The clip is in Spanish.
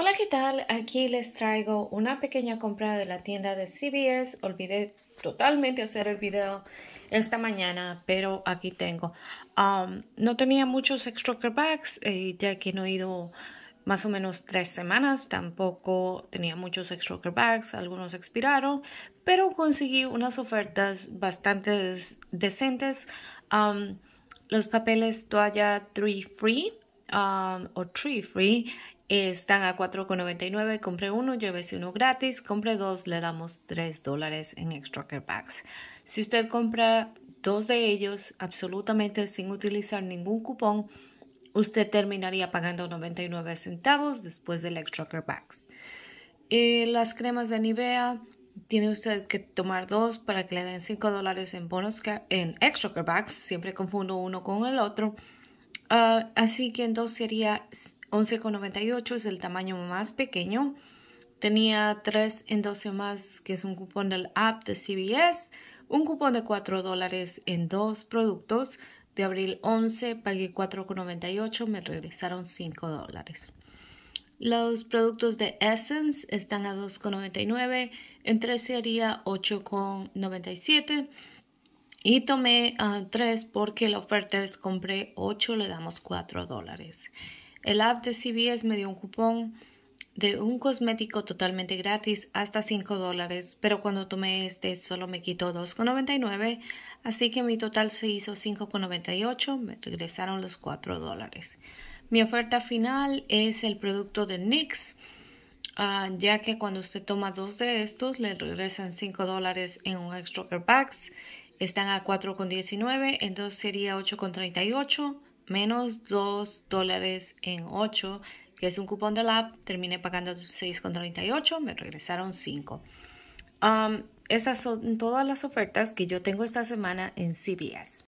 Hola, ¿qué tal? Aquí les traigo una pequeña compra de la tienda de CBS. Olvidé totalmente hacer el video esta mañana, pero aquí tengo. Um, no tenía muchos extra bags, eh, ya que no he ido más o menos tres semanas. Tampoco tenía muchos extra bags, algunos expiraron, pero conseguí unas ofertas bastante decentes. Um, los papeles toalla 3 free Um, o Tree Free están a 4,99. Compre uno, llévese uno gratis. Compre dos, le damos 3 dólares en extra care packs. Si usted compra dos de ellos absolutamente sin utilizar ningún cupón, usted terminaría pagando 99 centavos después del extra care packs. Eh, las cremas de Nivea tiene usted que tomar dos para que le den 5 dólares en bonos en extra care packs. Siempre confundo uno con el otro. Ah, así que en dos sería 11,98, es el tamaño más pequeño. Tenía 3 en 12 más, que es un cupón del app de CBS. Un cupón de 4 dólares en dos productos. De abril 11 pagué 4,98, me regresaron 5 dólares. Los productos de Essence están a 2,99, en tres sería 8,97. Y tomé ah, tres porque la oferta es compré ocho, le damos cuatro dólares. El app de CBS me dio un cupón de un cosmético totalmente gratis hasta cinco dólares, pero cuando tomé este solo me quitó 2,99, así que mi total se hizo 5,98, me regresaron los 4 dólares. Mi oferta final es el producto de NYX, ah, ya que cuando usted toma dos de estos le regresan cinco dólares en un extra pack están a 4,19, entonces sería 8,38 menos 2 dólares en 8, que es un cupón de lab, terminé pagando 6,38, me regresaron 5. Um, esas son todas las ofertas que yo tengo esta semana en CBS.